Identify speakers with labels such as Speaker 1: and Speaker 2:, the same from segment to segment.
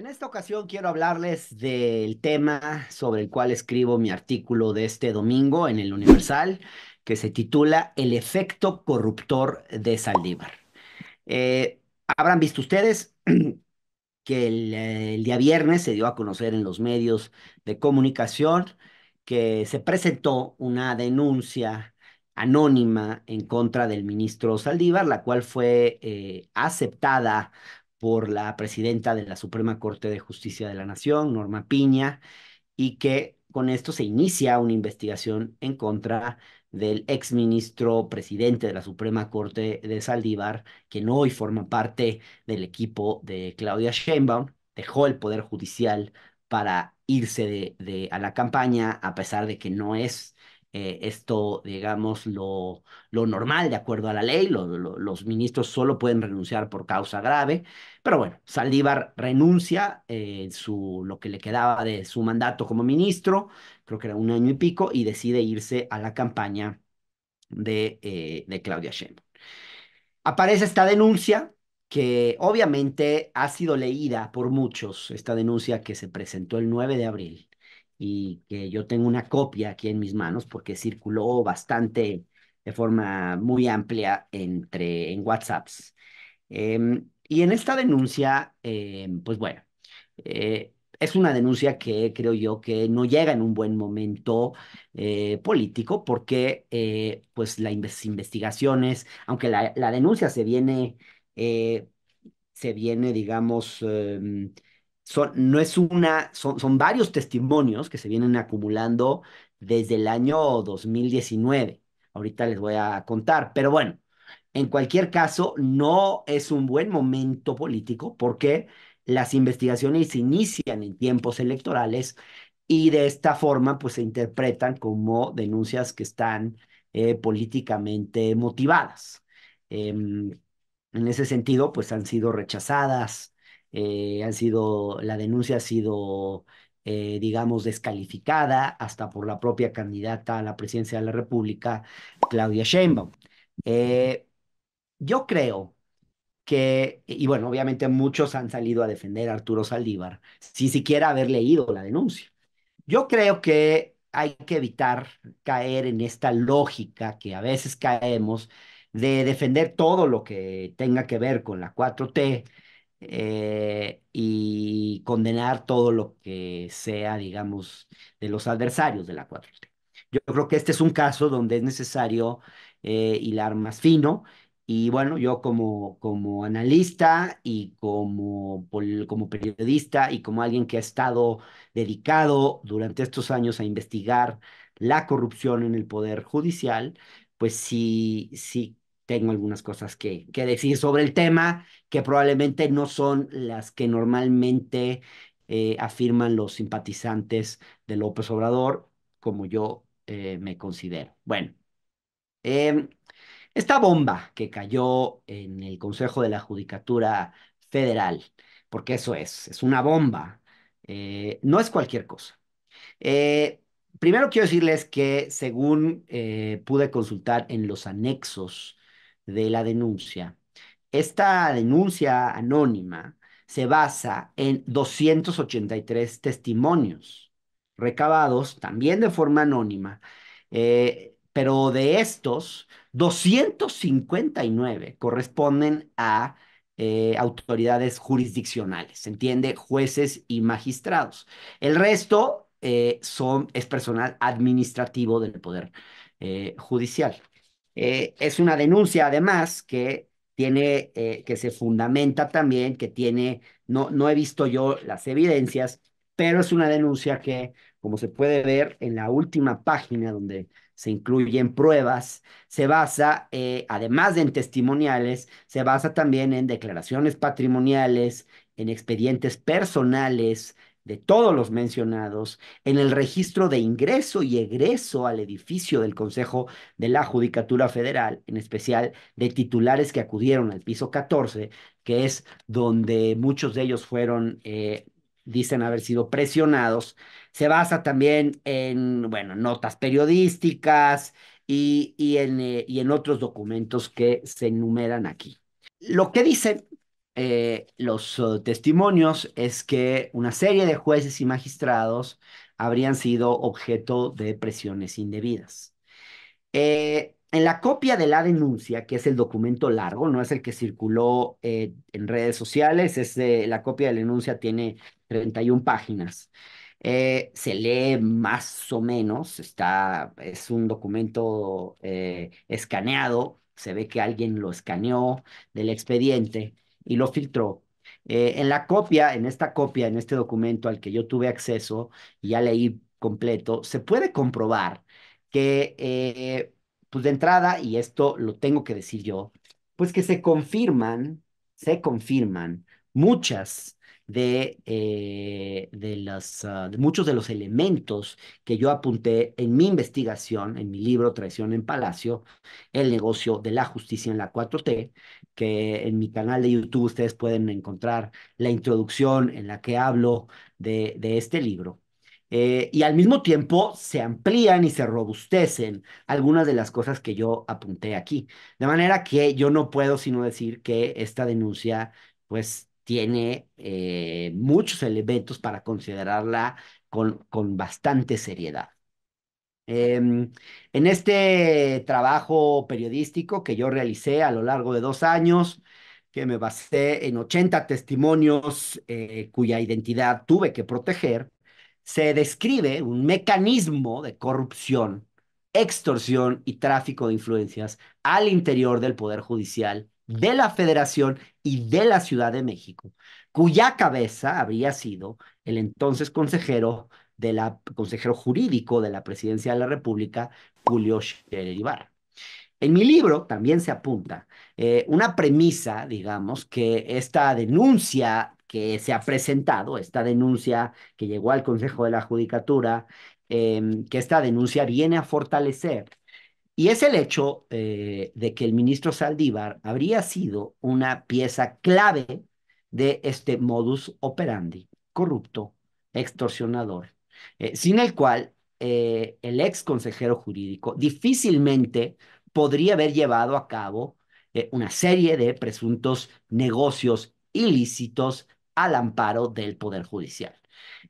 Speaker 1: En esta ocasión quiero hablarles del tema sobre el cual escribo mi artículo de este domingo en el Universal, que se titula El efecto corruptor de Saldívar. Eh, habrán visto ustedes que eh, el, día viernes se dio a conocer en los medios de comunicación que se presentó una denuncia anónima en contra del ministro Saldívar, la cual fue eh, aceptada por la presidenta de la Suprema Corte de Justicia de la Nación, Norma Piña, y que con esto se inicia una investigación en contra del exministro presidente de la Suprema Corte de Saldívar, no hoy forma parte del equipo de Claudia Sheinbaum, dejó el Poder Judicial para irse a la campaña, a pesar de que no es eh, esto, digamos, lo, normal de acuerdo a la ley. los ministros solo pueden renunciar por causa grave. Pero bueno, Saldívar renuncia eh, su, lo que le quedaba de su mandato como ministro, creo que era un año y pico, y decide irse a la campaña de, eh, Claudia Sheinbaum. Aparece esta denuncia que obviamente ha sido leída por muchos, esta denuncia que se presentó el 9 de abril y que yo tengo una copia aquí en mis manos porque circuló bastante de forma muy amplia entre, en WhatsApps. Em, y en esta denuncia, em, pues bueno, eh, es una denuncia que creo yo que no llega en un buen momento eh, político porque eh, pues las investigaciones, aunque la, la denuncia se viene, se viene, digamos, em, son, no es una, son, varios testimonios que se vienen acumulando desde el año 2019. Ahorita les voy a contar, pero bueno, en cualquier caso, no es un buen momento político porque las investigaciones se inician en tiempos electorales y de esta forma pues se interpretan como denuncias que están eh, políticamente motivadas. Em, en ese sentido, pues han sido rechazadas eh, han sido, la denuncia ha sido, eh, digamos, descalificada hasta por la propia candidata a la presidencia de la República, Claudia Sheinbaum. Eh, yo creo que, y bueno, obviamente muchos han salido a defender a Arturo Saldívar, sin siquiera haber leído la denuncia. Yo creo que hay que evitar caer en esta lógica que a veces caemos de defender todo lo que tenga que ver con la 4T, eh, y condenar todo lo que sea, digamos, de los adversarios de la 4T. Yo creo que este es un caso donde es necesario eh, hilar más fino. Y bueno, yo como, como analista y como, como periodista y como alguien que ha estado dedicado durante estos años a investigar la corrupción en el Poder Judicial, pues sí, sí tengo algunas cosas que, decir sobre el tema que probablemente no son las que normalmente eh, afirman los simpatizantes de López Obrador, como yo eh, me considero. Bueno, em, esta bomba que cayó en el Consejo de la Judicatura Federal, porque eso es, es una bomba, eh, no es cualquier cosa. Primero quiero decirles que según pude consultar en los anexos de la denuncia. Esta denuncia anónima se basa en 283 testimonios recabados también de forma anónima, eh, pero de estos, 259 corresponden a eh, autoridades jurisdiccionales, ¿se entiende? Jueces y magistrados. El resto eh, son, es personal administrativo del Poder Judicial. Eh, es una denuncia, además, que tiene, eh, que se fundamenta también, que tiene, no, he visto yo las evidencias, pero es una denuncia que, como se puede ver en la última página donde se incluyen pruebas, se basa, eh, además de en testimoniales, se basa también en declaraciones patrimoniales, en expedientes personales, de todos los mencionados en el registro de ingreso y egreso al edificio del Consejo de la Judicatura Federal, en especial de titulares que acudieron al piso 14, que es donde muchos de ellos fueron, eh, dicen haber sido presionados. Se basa también en, bueno, notas periodísticas y, y en, eh, y en otros documentos que se enumeran aquí. Lo que dicen eh, los eh, testimonios es que una serie de jueces y magistrados habrían sido objeto de presiones indebidas. Eh, en la copia de la denuncia, que es el documento largo, no es el que circuló en redes sociales, es, la copia de la denuncia tiene 31 páginas. se lee más o menos, está, es un documento escaneado, se ve que alguien lo escaneó del expediente y lo filtró. Eh, en la copia, en esta copia, en este documento al que yo tuve acceso y ya leí completo, se puede comprobar que, eh, pues de entrada, y esto lo tengo que decir yo, pues que se confirman, se confirman muchas de, eh, de, las, ah, muchos de los elementos que yo apunté en mi investigación, en mi libro Traición en Palacio, el negocio de la justicia en la 4T, que en mi canal de YouTube ustedes pueden encontrar la introducción en la que hablo de, este libro. Eh, y al mismo tiempo se amplían y se robustecen algunas de las cosas que yo apunté aquí. De manera que yo no puedo sino decir que esta denuncia pues tiene eh, muchos elementos para considerarla con bastante seriedad. Em, en este trabajo periodístico que yo realicé a lo largo de dos años, que me basé en 80 testimonios eh, cuya identidad tuve que proteger, se describe un mecanismo de corrupción, extorsión y tráfico de influencias al interior del Poder Judicial de la Federación y de la Ciudad de México, cuya cabeza habría sido el entonces consejero del consejero jurídico de la Presidencia de la República, Julio Scherer En mi libro también se apunta eh, una premisa, digamos, que esta denuncia que se ha presentado, esta denuncia que llegó al Consejo de la Judicatura, em, que esta denuncia viene a fortalecer, y es el hecho eh, de que el ministro Saldívar habría sido una pieza clave de este modus operandi corrupto, extorsionador eh, sin el cual eh, el ex consejero jurídico difícilmente podría haber llevado a cabo eh, una serie de presuntos negocios ilícitos al amparo del Poder Judicial.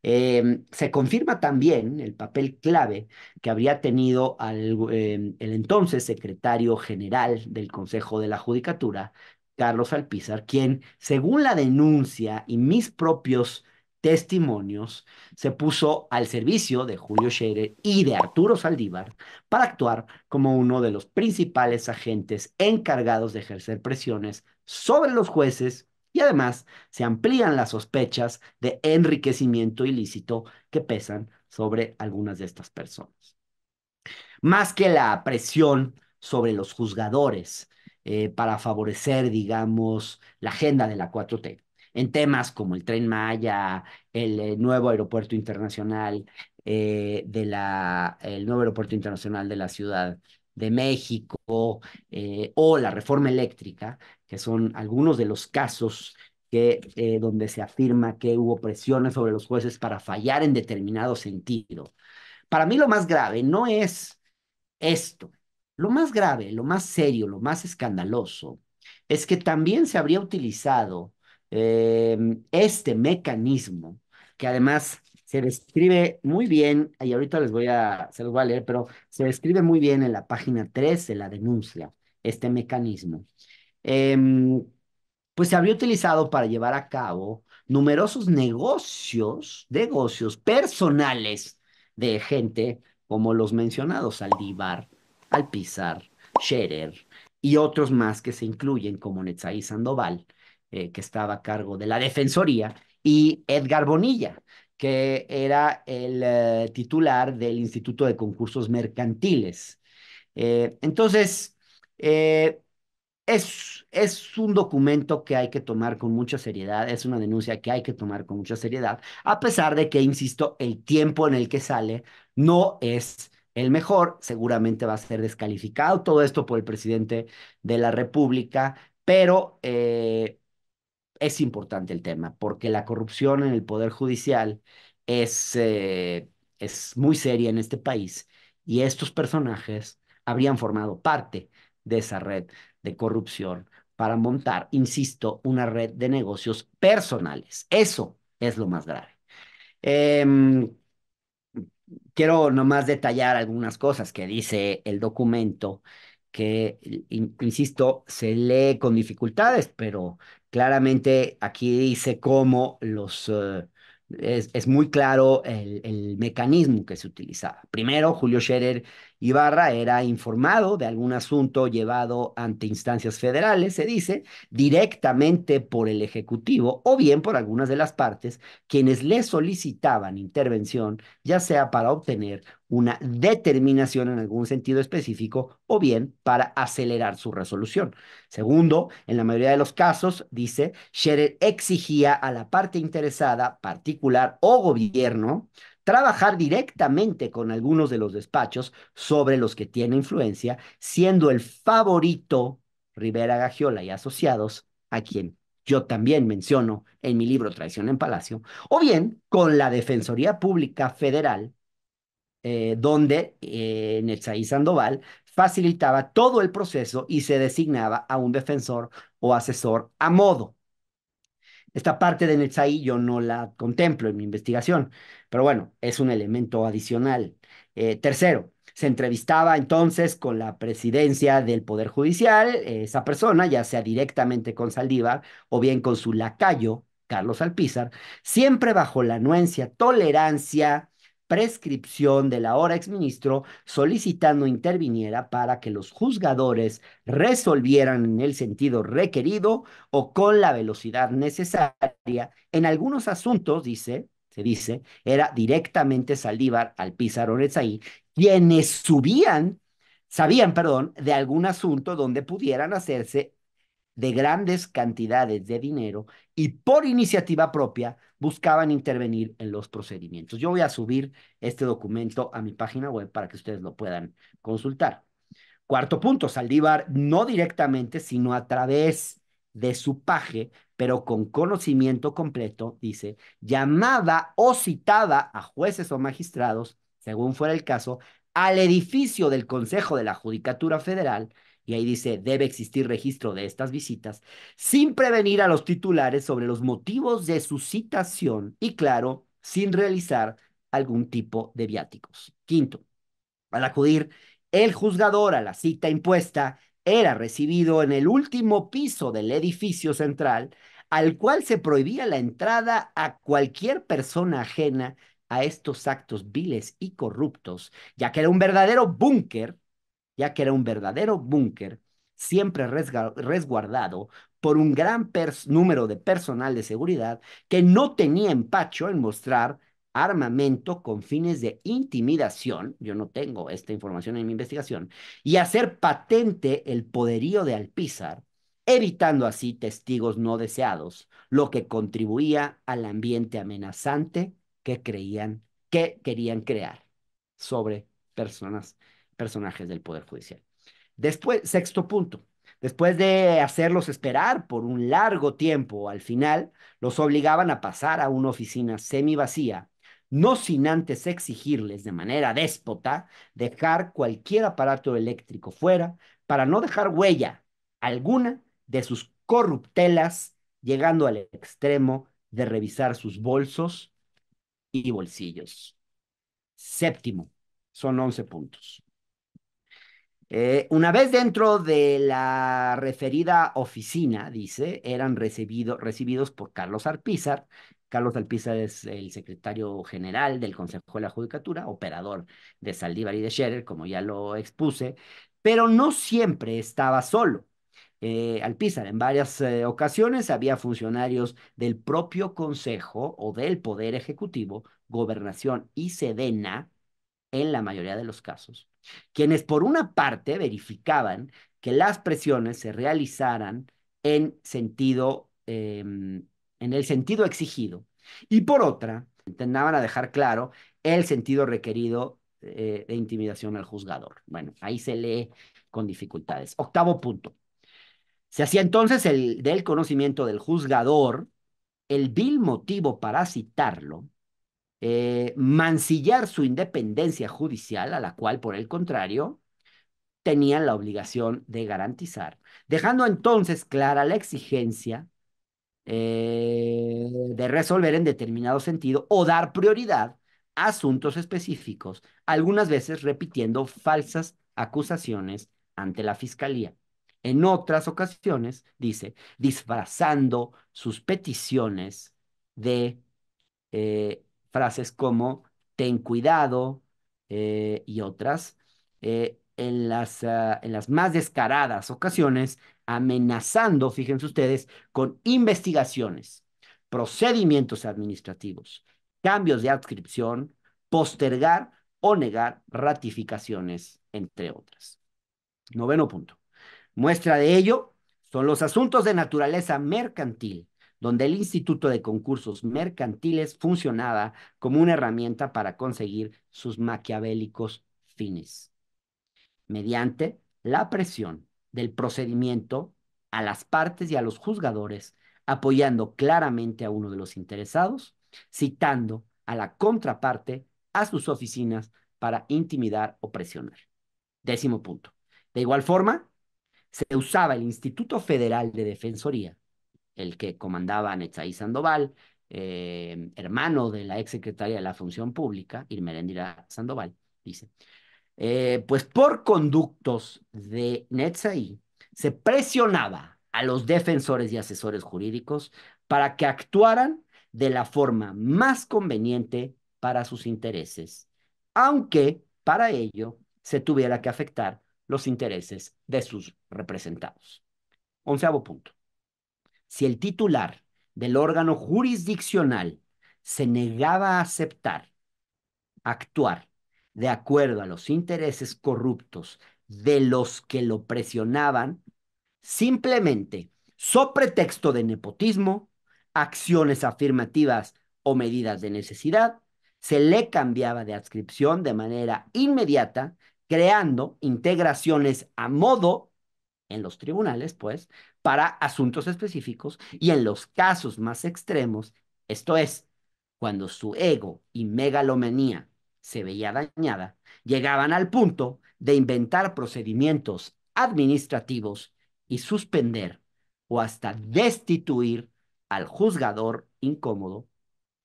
Speaker 1: Em, se confirma también el papel clave que habría tenido em, el entonces secretario general del Consejo de la Judicatura, Carlos Alpizar, quien, según la denuncia y mis propios testimonios, se puso al servicio de Julio Scherer y de Arturo Saldívar para actuar como uno de los principales agentes encargados de ejercer presiones sobre los jueces y además se amplían las sospechas de enriquecimiento ilícito que pesan sobre algunas de estas personas. Más que la presión sobre los juzgadores eh, para favorecer, digamos, la agenda de la 4T en temas como el tren Maya, el, eh, nuevo aeropuerto internacional eh, de la, el nuevo aeropuerto internacional de la Ciudad de México eh, o la reforma eléctrica, que son algunos de los casos que, donde se afirma que hubo presiones sobre los jueces para fallar en determinado sentido. Para mí lo más grave no es esto. Lo más grave, lo más serio, lo más escandaloso es que también se habría utilizado Em, este mecanismo, que además se describe muy bien, y ahorita les voy a, se los voy a leer, pero se describe muy bien en la página 3 de la denuncia, este mecanismo. Em, pues se habría utilizado para llevar a cabo numerosos negocios, negocios personales de gente como los mencionados, aldivar Alpizar, Scherer y otros más que se incluyen como Netzaí Sandoval, eh, que estaba a cargo de la Defensoría, y Edgar Bonilla, que era el eh, titular del Instituto de Concursos Mercantiles. Eh, entonces, es, es, un documento que hay que tomar con mucha seriedad, es una denuncia que hay que tomar con mucha seriedad, a pesar de que, insisto, el tiempo en el que sale no es el mejor, seguramente va a ser descalificado todo esto por el presidente de la República, pero eh, es importante el tema, porque la corrupción en el Poder Judicial es, eh, es muy seria en este país y estos personajes habrían formado parte de esa red de corrupción para montar, insisto, una red de negocios personales. Eso es lo más grave. Em, quiero nomás detallar algunas cosas que dice el documento que, insisto, se lee con dificultades, pero Claramente aquí dice cómo los... Eh, es, es, muy claro el, el, mecanismo que se utilizaba. Primero, Julio Scherer Ibarra era informado de algún asunto llevado ante instancias federales, se dice, directamente por el Ejecutivo o bien por algunas de las partes quienes le solicitaban intervención, ya sea para obtener una determinación en algún sentido específico o bien para acelerar su resolución. Segundo, en la mayoría de los casos, dice, Scherer exigía a la parte interesada, particular o gobierno, trabajar directamente con algunos de los despachos sobre los que tiene influencia, siendo el favorito Rivera Gagiola y asociados, a quien yo también menciono en mi libro Traición en Palacio, o bien con la Defensoría Pública Federal, eh, donde eh, Sandoval facilitaba todo el proceso y se designaba a un defensor o asesor a modo esta parte de Netzai yo no la contemplo en mi investigación, pero bueno, es un elemento adicional. Eh, tercero, se entrevistaba entonces con la presidencia del Poder Judicial, esa persona, ya sea directamente con Saldívar o bien con su lacayo, Carlos Alpizar, siempre bajo la anuencia, tolerancia, prescripción de la hora exministro solicitando interviniera para que los juzgadores resolvieran en el sentido requerido o con la velocidad necesaria. En algunos asuntos, dice, se dice, era directamente Saldívar al Pizarro ahí quienes subían, sabían, perdón, de algún asunto donde pudieran hacerse de grandes cantidades de dinero y por iniciativa propia buscaban intervenir en los procedimientos. Yo voy a subir este documento a mi página web para que ustedes lo puedan consultar. Cuarto punto, Saldívar no directamente, sino a través de su paje, pero con conocimiento completo, dice, llamada o citada a jueces o magistrados, según fuera el caso, al edificio del Consejo de la Judicatura Federal y ahí dice, debe existir registro de estas visitas, sin prevenir a los titulares sobre los motivos de su citación y, claro, sin realizar algún tipo de viáticos. Quinto, al acudir el juzgador a la cita impuesta, era recibido en el último piso del edificio central, al cual se prohibía la entrada a cualquier persona ajena a estos actos viles y corruptos, ya que era un verdadero búnker ya que era un verdadero búnker, siempre resguardado por un gran número de personal de seguridad que no tenía empacho en mostrar armamento con fines de intimidación, yo no tengo esta información en mi investigación, y hacer patente el poderío de Alpizar, evitando así testigos no deseados, lo que contribuía al ambiente amenazante que creían que querían crear sobre personas personajes del Poder Judicial. Después, sexto punto, después de hacerlos esperar por un largo tiempo, al final los obligaban a pasar a una oficina semi vacía no sin antes exigirles de manera déspota dejar cualquier aparato eléctrico fuera para no dejar huella alguna de sus corruptelas, llegando al extremo de revisar sus bolsos y bolsillos. Séptimo, son 11 puntos. Eh, una vez dentro de la referida oficina, dice, eran recibidos por Carlos Alpizar. Carlos Alpizar es el secretario general del Consejo de la Judicatura, operador de Saldívar y de Scherer, como ya lo expuse, pero no siempre estaba solo. Eh, Alpizar en varias eh, ocasiones había funcionarios del propio Consejo o del Poder Ejecutivo, Gobernación y Sedena, en la mayoría de los casos, quienes por una parte verificaban que las presiones se realizaran en sentido, em, en el sentido exigido, y por otra, intentaban a dejar claro el sentido requerido eh, de intimidación al juzgador. Bueno, ahí se lee con dificultades. Octavo punto. Se hacía entonces el, del conocimiento del juzgador el vil motivo para citarlo eh, mancillar su independencia judicial, a la cual, por el contrario, tenían la obligación de garantizar, dejando entonces clara la exigencia eh, de resolver en determinado sentido o dar prioridad a asuntos específicos, algunas veces repitiendo falsas acusaciones ante la Fiscalía. En otras ocasiones, dice, disfrazando sus peticiones de eh, frases como ten cuidado eh, y otras. Eh, en las, ah, en las más descaradas ocasiones, amenazando, fíjense ustedes, con investigaciones, procedimientos administrativos, cambios de adscripción, postergar o negar ratificaciones, entre otras. Noveno punto. Muestra de ello son los asuntos de naturaleza mercantil donde el Instituto de Concursos Mercantiles funcionaba como una herramienta para conseguir sus maquiavélicos fines, mediante la presión del procedimiento a las partes y a los juzgadores, apoyando claramente a uno de los interesados, citando a la contraparte a sus oficinas para intimidar o presionar. Décimo punto. De igual forma, se usaba el Instituto Federal de Defensoría el que comandaba Netzaí Sandoval, eh, hermano de la ex secretaria de la Función Pública, Irmerendira Sandoval, dice, eh, pues por conductos de Netzaí se presionaba a los defensores y asesores jurídicos para que actuaran de la forma más conveniente para sus intereses, aunque para ello se tuviera que afectar los intereses de sus representados. Onceavo punto. Si el titular del órgano jurisdiccional se negaba a aceptar, actuar de acuerdo a los intereses corruptos de los que lo presionaban, simplemente, so pretexto de nepotismo, acciones afirmativas o medidas de necesidad, se le cambiaba de adscripción de manera inmediata, creando integraciones a modo en los tribunales, pues, para asuntos específicos y en los casos más extremos, esto es, cuando su ego y megalomanía se veía dañada, llegaban al punto de inventar procedimientos administrativos y suspender o hasta destituir al juzgador incómodo,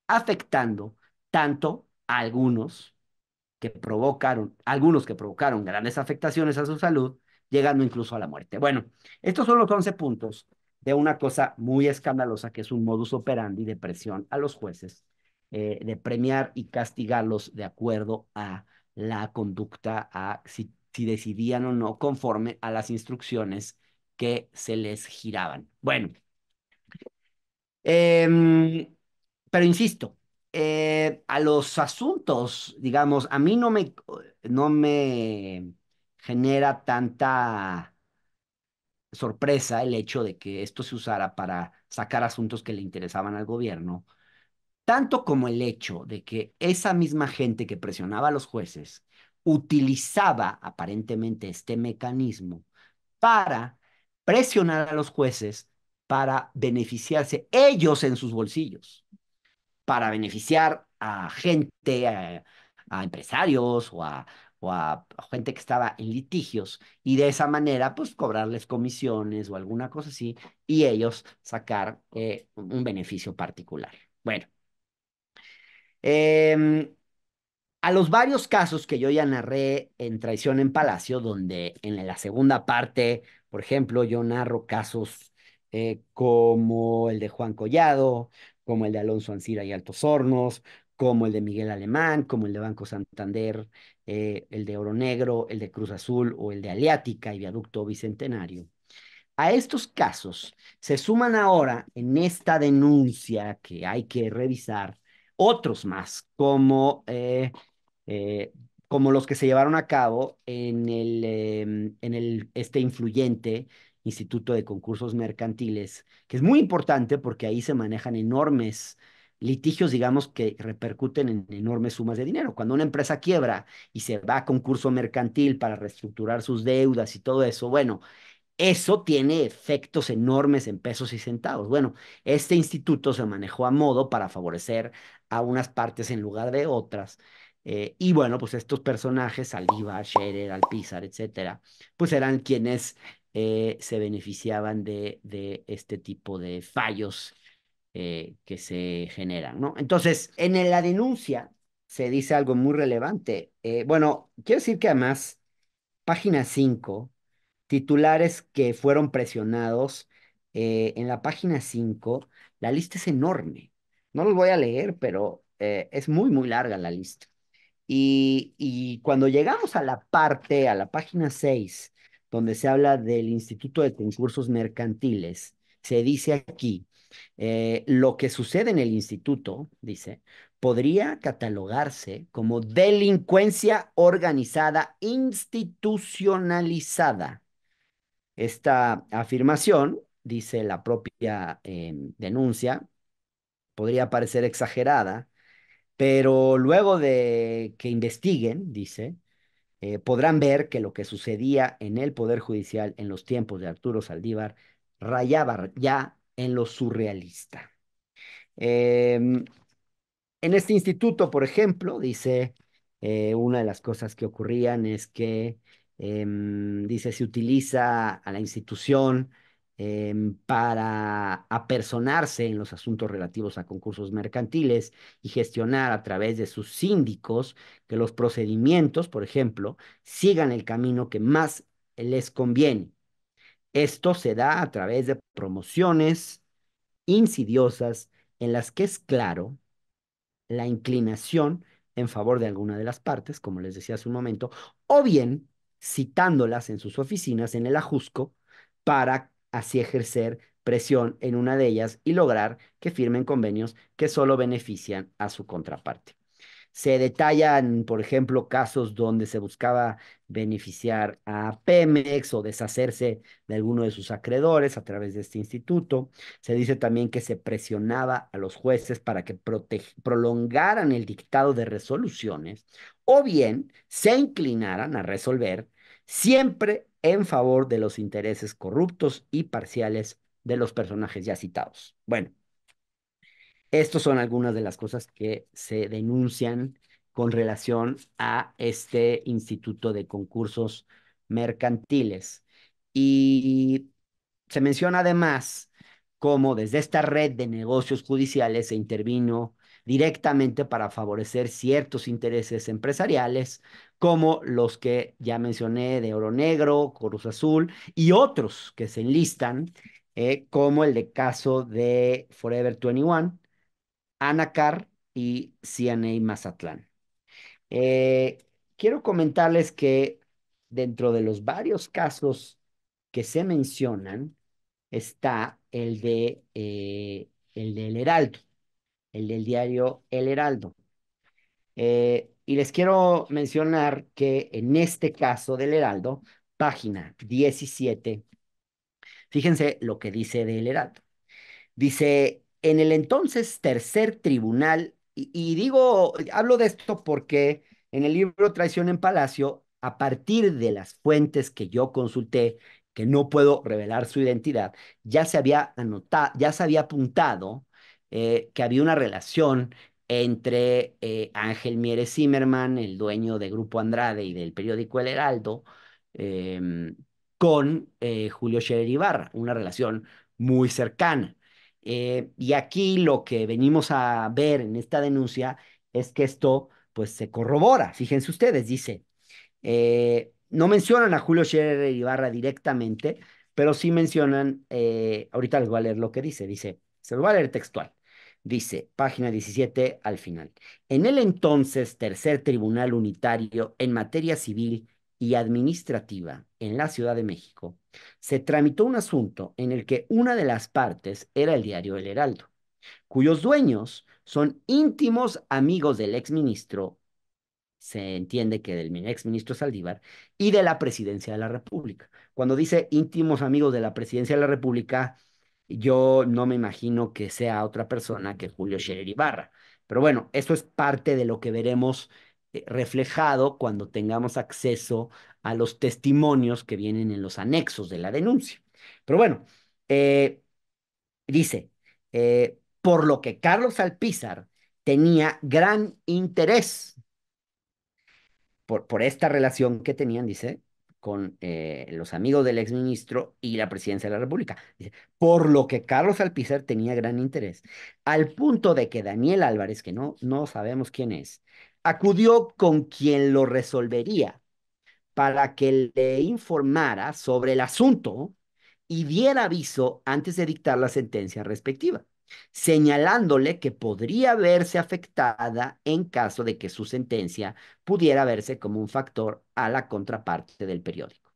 Speaker 1: afectando tanto a algunos que provocaron, algunos que provocaron grandes afectaciones a su salud, llegando incluso a la muerte. Bueno, estos son los 11 puntos de una cosa muy escandalosa que es un modus operandi de presión a los jueces, eh, de premiar y castigarlos de acuerdo a la conducta, a si, decidían o no conforme a las instrucciones que se les giraban. Bueno, em, pero insisto, eh, a los asuntos, digamos, a mí no me, no me genera tanta sorpresa el hecho de que esto se usara para sacar asuntos que le interesaban al gobierno, tanto como el hecho de que esa misma gente que presionaba a los jueces utilizaba aparentemente este mecanismo para presionar a los jueces para beneficiarse ellos en sus bolsillos, para beneficiar a gente, a, empresarios o a o a, gente que estaba en litigios y de esa manera pues cobrarles comisiones o alguna cosa así y ellos sacar eh, un beneficio particular. Bueno, em, a los varios casos que yo ya narré en Traición en Palacio, donde en la segunda parte, por ejemplo, yo narro casos eh, como el de Juan Collado, como el de Alonso Ancira y Altos Hornos, como el de Miguel Alemán, como el de Banco Santander, eh, el de Oro Negro, el de Cruz Azul o el de Aliática y Viaducto Bicentenario. A estos casos se suman ahora en esta denuncia que hay que revisar otros más, como, eh, eh, como los que se llevaron a cabo en, em, este influyente Instituto de Concursos Mercantiles, que es muy importante porque ahí se manejan enormes litigios, digamos, que repercuten en enormes sumas de dinero. Cuando una empresa quiebra y se va a concurso mercantil para reestructurar sus deudas y todo eso, bueno, eso tiene efectos enormes en pesos y centavos. Bueno, este instituto se manejó a modo para favorecer a unas partes en lugar de otras. Eh, y bueno, pues estos personajes, Saliba, Scherer, Alpizar, etcétera, pues eran quienes eh, se beneficiaban de este tipo de fallos eh, que se generan, ¿no? Entonces, en la denuncia se dice algo muy relevante. Eh, bueno, quiero decir que además, página 5, titulares que fueron presionados, eh, en la página 5, la lista es enorme. No los voy a leer, pero es muy, muy larga la lista. Y, y cuando llegamos a la parte, a la página 6, donde se habla del Instituto de Concursos Mercantiles, se dice aquí, eh, lo que sucede en el instituto, dice, podría catalogarse como delincuencia organizada institucionalizada. Esta afirmación, dice la propia eh, denuncia, podría parecer exagerada, pero luego de que investiguen, dice, eh, podrán ver que lo que sucedía en el Poder Judicial en los tiempos de Arturo Saldívar rayaba ya en lo surrealista. Em, en este instituto, por ejemplo, dice, eh, una de las cosas que ocurrían es que, em, dice, se utiliza a la institución em, para apersonarse en los asuntos relativos a concursos mercantiles y gestionar a través de sus síndicos que los procedimientos, por ejemplo, sigan el camino que más les conviene esto se da a través de promociones insidiosas en las que es claro la inclinación en favor de alguna de las partes, como les decía hace un momento, o bien citándolas en sus oficinas en el ajusco para así ejercer presión en una de ellas y lograr que firmen convenios que solo benefician a su contraparte. Se detallan, por ejemplo, casos donde se buscaba beneficiar a Pemex o deshacerse de alguno de sus acreedores a través de este instituto. Se dice también que se presionaba a los jueces para que prolongaran el dictado de resoluciones o bien se inclinaran a resolver siempre en favor de los intereses corruptos y parciales de los personajes ya citados. Bueno, estas son algunas de las cosas que se denuncian con relación a este Instituto de Concursos Mercantiles. Y se menciona además cómo desde esta red de negocios judiciales se intervino directamente para favorecer ciertos intereses empresariales, como los que ya mencioné de Oro Negro, Cruz Azul y otros que se enlistan, eh, como el de caso de Forever 21, Anacar y CNA Mazatlán. Eh, quiero comentarles que dentro de los varios casos que se mencionan está el de eh, el del Heraldo, el del diario El Heraldo. Eh, y les quiero mencionar que en este caso del Heraldo, página 17, fíjense lo que dice del Heraldo. Dice, en el entonces tercer tribunal, y, digo, hablo de esto porque en el libro Traición en Palacio, a partir de las fuentes que yo consulté, que no puedo revelar su identidad, ya se había anotado, ya se había apuntado eh, que había una relación entre eh, Ángel Mieres Zimmerman, el dueño de Grupo Andrade y del periódico El Heraldo, em, con eh, Julio Scherer una relación muy cercana. Eh, y aquí lo que venimos a ver en esta denuncia es que esto pues se corrobora. Fíjense ustedes, dice, eh, no mencionan a Julio Scherer Ibarra directamente, pero sí mencionan, eh, ahorita les voy a leer lo que dice, dice, se lo voy a leer textual. Dice, página 17 al final. En el entonces tercer tribunal unitario en materia civil y Administrativa en la Ciudad de México, se tramitó un asunto en el que una de las partes era el diario El Heraldo, cuyos dueños son íntimos amigos del exministro, se entiende que del exministro Saldívar, y de la presidencia de la República. Cuando dice íntimos amigos de la presidencia de la República, yo no me imagino que sea otra persona que Julio Scherer Barra. Pero bueno, eso es parte de lo que veremos eh, reflejado cuando tengamos acceso a los testimonios que vienen en los anexos de la denuncia. Pero bueno, eh, dice, eh, por lo que Carlos Alpizar tenía gran interés por, por esta relación que tenían, dice, con los amigos del exministro y la presidencia de la República. por lo que Carlos Alpizar tenía gran interés, al punto de que Daniel Álvarez, que no, no sabemos quién es, acudió con quien lo resolvería para que le informara sobre el asunto y diera aviso antes de dictar la sentencia respectiva, señalándole que podría verse afectada en caso de que su sentencia pudiera verse como un factor a la contraparte del periódico.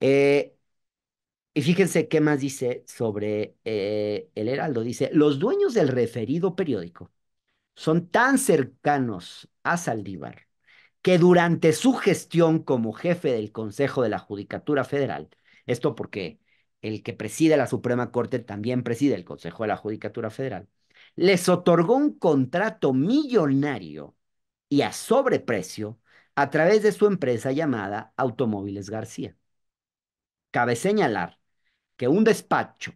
Speaker 1: Eh, y fíjense qué más dice sobre eh, el Heraldo. Dice, los dueños del referido periódico son tan cercanos a Saldívar que durante su gestión como jefe del Consejo de la Judicatura Federal, esto porque el que preside la Suprema Corte también preside el Consejo de la Judicatura Federal, les otorgó un contrato millonario y a sobreprecio a través de su empresa llamada Automóviles García. Cabe señalar que un despacho,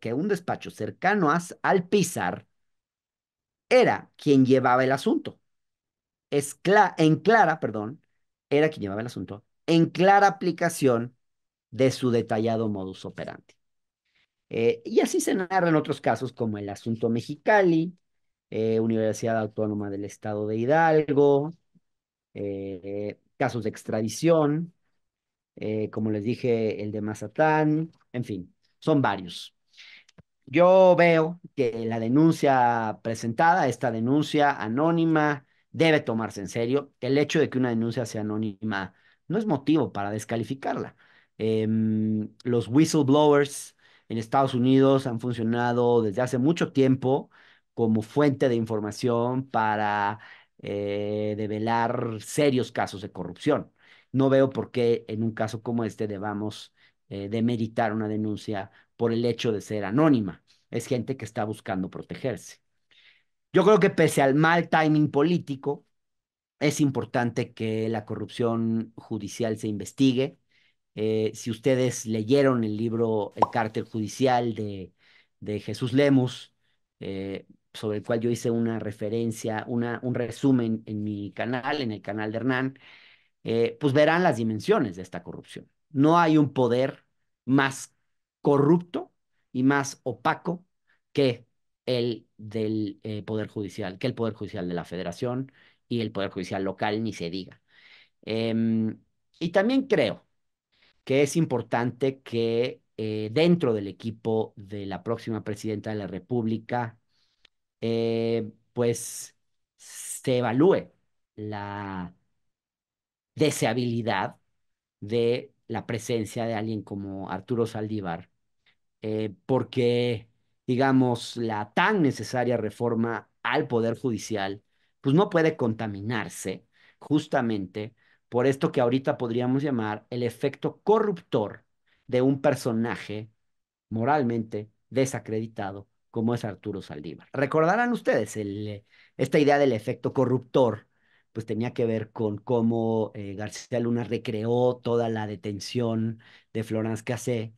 Speaker 1: que un despacho cercano a, al Pizar era quien llevaba el asunto. en clara, perdón, era quien llevaba el asunto, en clara aplicación de su detallado modus operandi. Eh, y así se narran otros casos como el asunto Mexicali, eh, Universidad Autónoma del Estado de Hidalgo, eh, casos de extradición, como les dije, el de Mazatán, en fin, son varios. Yo veo que la denuncia presentada, esta denuncia anónima, debe tomarse en serio. El hecho de que una denuncia sea anónima no es motivo para descalificarla. Em, los whistleblowers en Estados Unidos han funcionado desde hace mucho tiempo como fuente de información para eh, develar serios casos de corrupción. No veo por qué en un caso como este debamos eh, demeritar una denuncia por el hecho de ser anónima. Es gente que está buscando protegerse. Yo creo que pese al mal timing político, es importante que la corrupción judicial se investigue. Eh, si ustedes leyeron el libro El cártel judicial de, de Jesús Lemus, eh, sobre el cual yo hice una referencia, una, un resumen en mi canal, en el canal de Hernán, eh, pues verán las dimensiones de esta corrupción. No hay un poder más corrupto y más opaco que el del eh, Poder Judicial, que el Poder Judicial de la Federación y el Poder Judicial local, ni se diga. Em, y también creo que es importante que eh, dentro del equipo de la próxima presidenta de la República, eh, pues se evalúe la deseabilidad de la presencia de alguien como Arturo Saldívar eh, porque, digamos, la tan necesaria reforma al Poder Judicial, pues no puede contaminarse justamente por esto que ahorita podríamos llamar el efecto corruptor de un personaje moralmente desacreditado como es Arturo Saldívar. Recordarán ustedes esta idea del efecto corruptor, pues tenía que ver con cómo eh, García Luna recreó toda la detención de Florence Cassé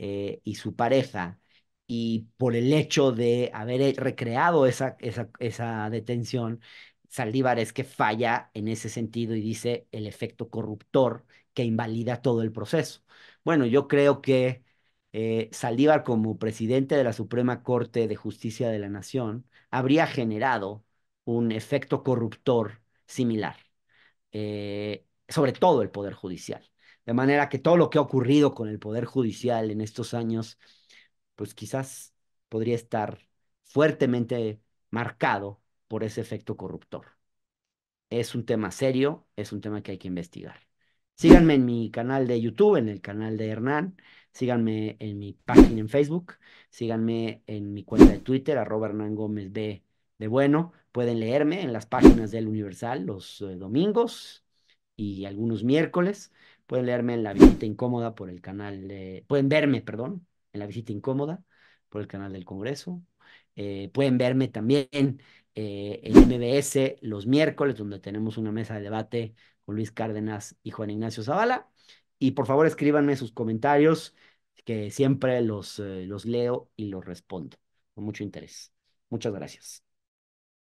Speaker 1: eh, y su pareja, y por el hecho de haber recreado esa, detención, Saldívar es que falla en ese sentido y dice el efecto corruptor que invalida todo el proceso. Bueno, yo creo que eh, Saldívar como presidente de la Suprema Corte de Justicia de la Nación habría generado un efecto corruptor similar, eh, sobre todo el Poder Judicial. De manera que todo lo que ha ocurrido con el Poder Judicial en estos años, pues quizás podría estar fuertemente marcado por ese efecto corruptor. Es un tema serio, es un tema que hay que investigar. Síganme en mi canal de YouTube, en el canal de Hernán, síganme en mi página en Facebook, síganme en mi cuenta de Twitter, arroba Hernán Gómez B de Bueno. Pueden leerme en las páginas del Universal los eh, domingos y algunos miércoles. Pueden leerme en la visita incómoda por el canal, pueden verme, perdón, en la visita incómoda por el canal del Congreso. Eh, pueden verme también eh, en MBS los miércoles, donde tenemos una mesa de debate con Luis Cárdenas y Juan Ignacio Zavala. Y por favor escríbanme sus comentarios, que siempre los, eh, los leo y los respondo con mucho interés. Muchas gracias.